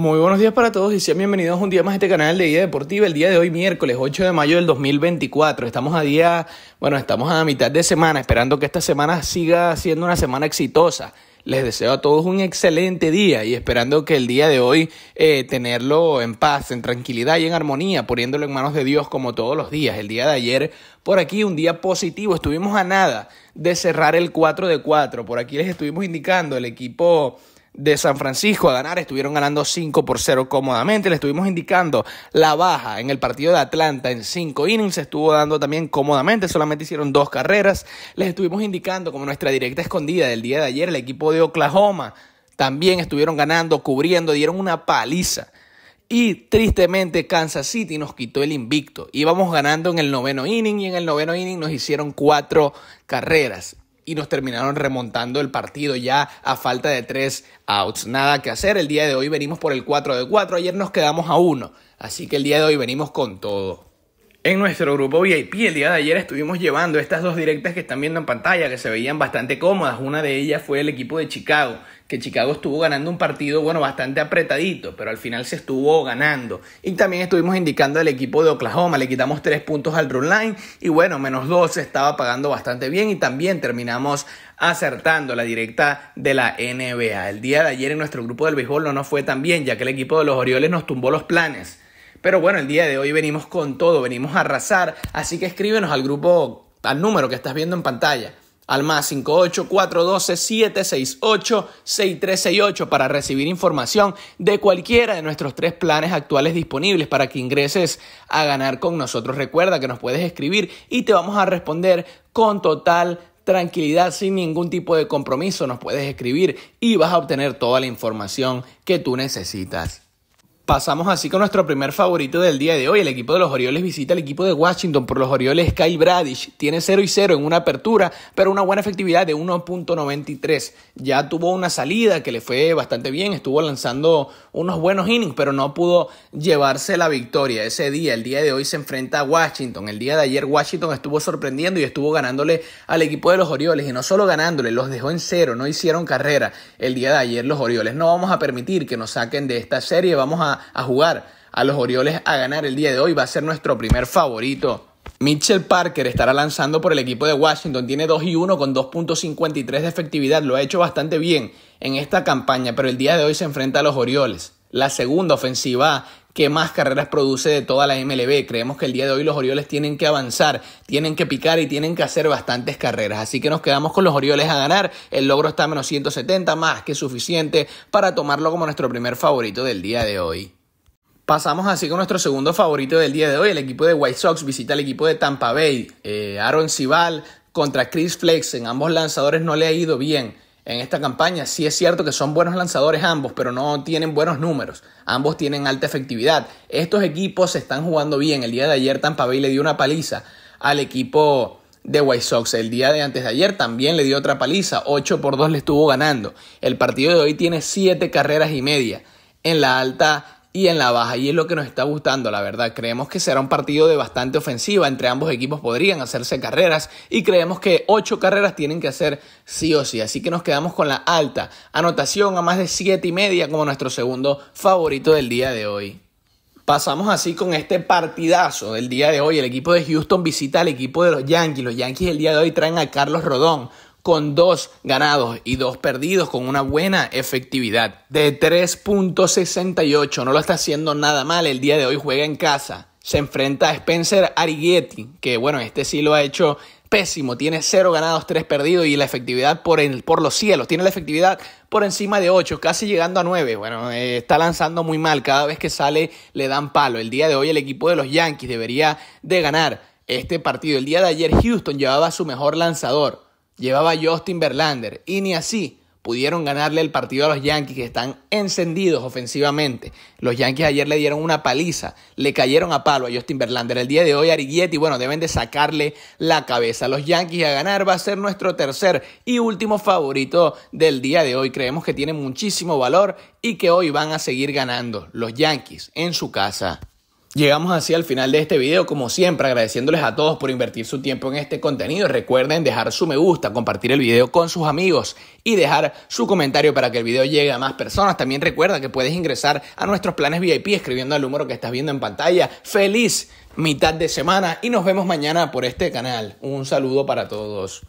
Muy buenos días para todos y sean bienvenidos un día más a este canal de día Deportiva. El día de hoy, miércoles 8 de mayo del 2024. Estamos a día, bueno, estamos a mitad de semana, esperando que esta semana siga siendo una semana exitosa. Les deseo a todos un excelente día y esperando que el día de hoy eh, tenerlo en paz, en tranquilidad y en armonía, poniéndolo en manos de Dios como todos los días. El día de ayer, por aquí, un día positivo, estuvimos a nada de cerrar el 4 de 4. Por aquí les estuvimos indicando el equipo de San Francisco a ganar. Estuvieron ganando 5 por 0 cómodamente. les estuvimos indicando la baja en el partido de Atlanta en 5 innings. Se estuvo dando también cómodamente. Solamente hicieron dos carreras. Les estuvimos indicando como nuestra directa escondida del día de ayer. El equipo de Oklahoma también estuvieron ganando, cubriendo, dieron una paliza. Y tristemente Kansas City nos quitó el invicto. Íbamos ganando en el noveno inning y en el noveno inning nos hicieron cuatro carreras y nos terminaron remontando el partido ya a falta de tres outs. Nada que hacer, el día de hoy venimos por el 4 de 4, ayer nos quedamos a uno, así que el día de hoy venimos con todo. En nuestro grupo VIP el día de ayer estuvimos llevando estas dos directas que están viendo en pantalla, que se veían bastante cómodas. Una de ellas fue el equipo de Chicago, que Chicago estuvo ganando un partido, bueno, bastante apretadito, pero al final se estuvo ganando. Y también estuvimos indicando al equipo de Oklahoma, le quitamos tres puntos al run line y bueno, menos dos estaba pagando bastante bien y también terminamos acertando la directa de la NBA. El día de ayer en nuestro grupo del béisbol no nos fue tan bien, ya que el equipo de los Orioles nos tumbó los planes pero bueno, el día de hoy venimos con todo, venimos a arrasar, así que escríbenos al grupo, al número que estás viendo en pantalla, al más 58412-768-6368 para recibir información de cualquiera de nuestros tres planes actuales disponibles para que ingreses a ganar con nosotros. Recuerda que nos puedes escribir y te vamos a responder con total tranquilidad, sin ningún tipo de compromiso. Nos puedes escribir y vas a obtener toda la información que tú necesitas. Pasamos así con nuestro primer favorito del día de hoy. El equipo de los Orioles visita al equipo de Washington por los Orioles. Kyle Bradish tiene 0 y 0 en una apertura, pero una buena efectividad de 1.93. Ya tuvo una salida que le fue bastante bien, estuvo lanzando unos buenos innings, pero no pudo llevarse la victoria ese día. El día de hoy se enfrenta a Washington. El día de ayer Washington estuvo sorprendiendo y estuvo ganándole al equipo de los Orioles. Y no solo ganándole, los dejó en cero, no hicieron carrera el día de ayer los Orioles. No vamos a permitir que nos saquen de esta serie, vamos a a jugar a los Orioles a ganar el día de hoy. Va a ser nuestro primer favorito. Mitchell Parker estará lanzando por el equipo de Washington. Tiene 2 y 1 con 2.53 de efectividad. Lo ha hecho bastante bien en esta campaña, pero el día de hoy se enfrenta a los Orioles la segunda ofensiva que más carreras produce de toda la MLB. Creemos que el día de hoy los Orioles tienen que avanzar, tienen que picar y tienen que hacer bastantes carreras. Así que nos quedamos con los Orioles a ganar. El logro está a menos 170, más que suficiente para tomarlo como nuestro primer favorito del día de hoy. Pasamos así con nuestro segundo favorito del día de hoy. El equipo de White Sox visita al equipo de Tampa Bay. Eh, Aaron Sibal contra Chris Flexen. ambos lanzadores no le ha ido bien en esta campaña. Sí es cierto que son buenos lanzadores ambos, pero no tienen buenos números. Ambos tienen alta efectividad. Estos equipos se están jugando bien. El día de ayer Tampa Bay le dio una paliza al equipo de White Sox. El día de antes de ayer también le dio otra paliza. 8 por 2 le estuvo ganando. El partido de hoy tiene 7 carreras y media en la alta y en la baja. Y es lo que nos está gustando, la verdad. Creemos que será un partido de bastante ofensiva. Entre ambos equipos podrían hacerse carreras y creemos que ocho carreras tienen que hacer sí o sí. Así que nos quedamos con la alta anotación a más de siete y media como nuestro segundo favorito del día de hoy. Pasamos así con este partidazo del día de hoy. El equipo de Houston visita al equipo de los Yankees. Los Yankees el día de hoy traen a Carlos Rodón, con dos ganados y dos perdidos con una buena efectividad de 3.68. No lo está haciendo nada mal. El día de hoy juega en casa. Se enfrenta a Spencer Arighetti, que bueno, este sí lo ha hecho pésimo. Tiene cero ganados, tres perdidos y la efectividad por, por los cielos. Tiene la efectividad por encima de 8, casi llegando a 9. Bueno, eh, está lanzando muy mal. Cada vez que sale le dan palo. El día de hoy el equipo de los Yankees debería de ganar este partido. El día de ayer Houston llevaba a su mejor lanzador llevaba Justin Verlander y ni así pudieron ganarle el partido a los Yankees que están encendidos ofensivamente. Los Yankees ayer le dieron una paliza, le cayeron a palo a Justin Verlander. El día de hoy Arigietti, bueno, deben de sacarle la cabeza. Los Yankees a ganar va a ser nuestro tercer y último favorito del día de hoy. Creemos que tiene muchísimo valor y que hoy van a seguir ganando los Yankees en su casa. Llegamos así al final de este video, como siempre, agradeciéndoles a todos por invertir su tiempo en este contenido. Recuerden dejar su me gusta, compartir el video con sus amigos y dejar su comentario para que el video llegue a más personas. También recuerda que puedes ingresar a nuestros planes VIP escribiendo el número que estás viendo en pantalla. Feliz mitad de semana y nos vemos mañana por este canal. Un saludo para todos.